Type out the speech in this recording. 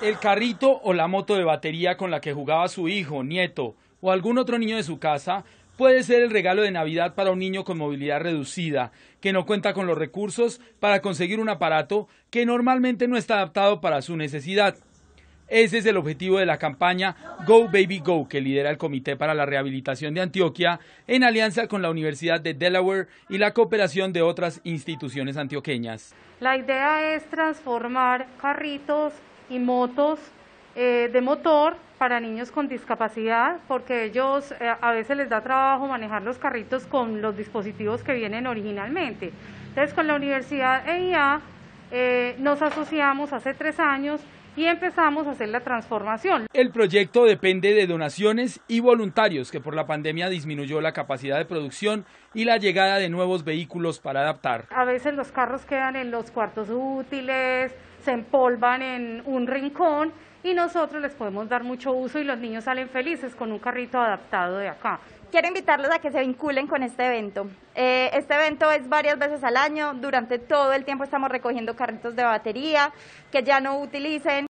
El carrito o la moto de batería con la que jugaba su hijo, nieto o algún otro niño de su casa puede ser el regalo de Navidad para un niño con movilidad reducida, que no cuenta con los recursos para conseguir un aparato que normalmente no está adaptado para su necesidad. Ese es el objetivo de la campaña Go Baby Go, que lidera el Comité para la Rehabilitación de Antioquia, en alianza con la Universidad de Delaware y la cooperación de otras instituciones antioqueñas. La idea es transformar carritos y motos eh, de motor para niños con discapacidad, porque ellos eh, a veces les da trabajo manejar los carritos con los dispositivos que vienen originalmente. Entonces, con la Universidad EIA eh, nos asociamos hace tres años y empezamos a hacer la transformación. El proyecto depende de donaciones y voluntarios, que por la pandemia disminuyó la capacidad de producción y la llegada de nuevos vehículos para adaptar. A veces los carros quedan en los cuartos útiles, se empolvan en un rincón y nosotros les podemos dar mucho uso y los niños salen felices con un carrito adaptado de acá. Quiero invitarlos a que se vinculen con este evento. Eh, este evento es varias veces al año, durante todo el tiempo estamos recogiendo carritos de batería que ya no utilicen.